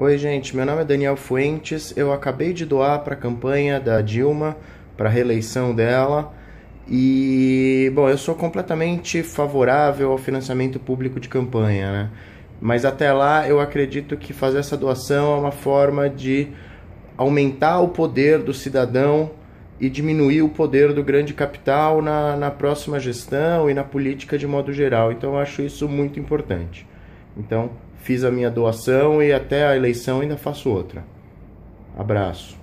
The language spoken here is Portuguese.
Oi, gente. Meu nome é Daniel Fuentes. Eu acabei de doar para a campanha da Dilma, para a reeleição dela. E, bom, eu sou completamente favorável ao financiamento público de campanha, né? Mas até lá eu acredito que fazer essa doação é uma forma de aumentar o poder do cidadão e diminuir o poder do grande capital na, na próxima gestão e na política de modo geral. Então eu acho isso muito importante. Então, fiz a minha doação e até a eleição ainda faço outra. Abraço.